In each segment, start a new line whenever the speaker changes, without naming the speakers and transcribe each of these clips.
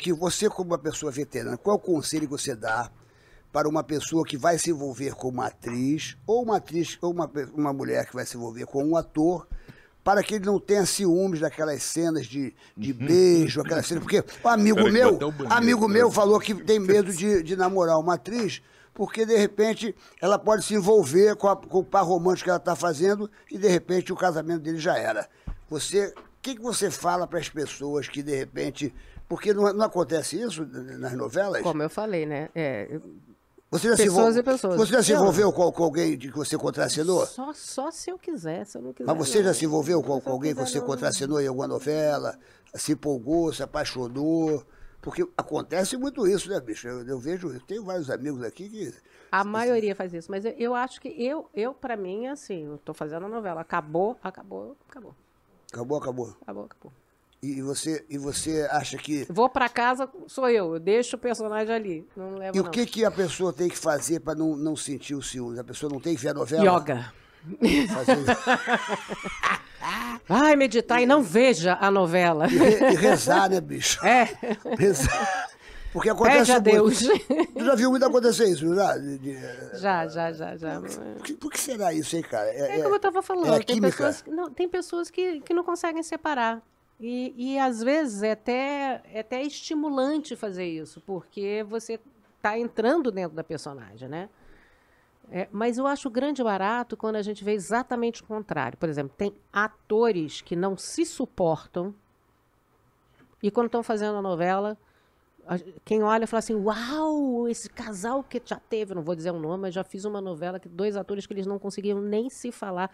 aqui, você como uma pessoa veterana, qual conselho você dá para uma pessoa que vai se envolver com uma atriz, ou uma atriz, ou uma, uma mulher que vai se envolver com um ator, para que ele não tenha ciúmes daquelas cenas de, de uhum. beijo, aquela cena Porque um amigo meu, bonito, amigo né? meu falou que tem medo de, de namorar uma atriz, porque de repente ela pode se envolver com, a, com o par romântico que ela está fazendo e de repente o casamento dele já era. Você que, que você fala para as pessoas que, de repente. Porque não, não, acontece isso nas novelas? Como eu falei, né? É, você já pessoas se e pessoas. Você já se envolveu com, com alguém que você contracenou?
Só, só se eu quiser, se eu não quiser. Mas você não. já se
envolveu com, com alguém quiser, que você contracenou em alguma novela? Se empolgou, se apaixonou? Porque acontece muito isso, né, bicho? Eu, eu vejo, eu tenho vários amigos aqui que.
A maioria faz isso, mas eu, eu acho que eu, eu para mim, assim, eu tô fazendo a novela, acabou, acabou,
acabou. Acabou, acabou. Acabou, acabou. E você, e você acha que. Vou para
casa, sou eu, eu deixo o personagem ali. Não levo, e o não. que,
que a pessoa tem que fazer para não, não sentir o ciúme? A pessoa não tem que ver a novela? Yoga. Fazer...
Ai, meditar e, e não veja a novela. E, re, e rezar, né, bicho? É.
Rezar. Porque acontece Pede a Deus. Muito. Tu já viu muito acontecer isso, já? De, de, já, já, já, já. Por que, por que será isso, hein, cara? É, é como é, eu estava falando, é tem, pessoas, não, tem
pessoas que, que não conseguem separar. E, e às vezes é até, é até estimulante fazer isso, porque você está entrando dentro da personagem, né? É, mas eu acho grande barato quando a gente vê exatamente o contrário. Por exemplo, tem atores que não se suportam e quando estão fazendo a novela, quem olha fala assim, uau, esse casal que já teve, não vou dizer o nome, mas já fiz uma novela que dois atores que eles não conseguiam nem se falar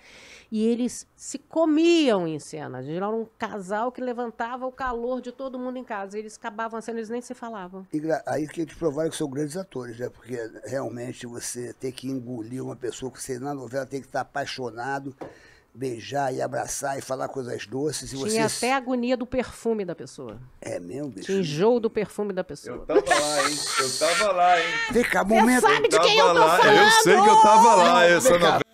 e eles se comiam em cena. Era um casal que levantava o calor de todo mundo em casa, eles acabavam a cena, eles nem se falavam.
E aí que eles provaram que são grandes atores, né? Porque realmente você tem que engolir uma pessoa que você na novela tem que estar apaixonado beijar e abraçar e falar coisas doces. E Tinha vocês... até
agonia do perfume da pessoa. É
mesmo, bicho? Tinha enjoo do
perfume da pessoa. Eu
tava lá, hein? Eu tava lá, hein?
Fica, momento. Você sabe de quem eu tô lá. falando? Eu sei que eu tava lá. Eu só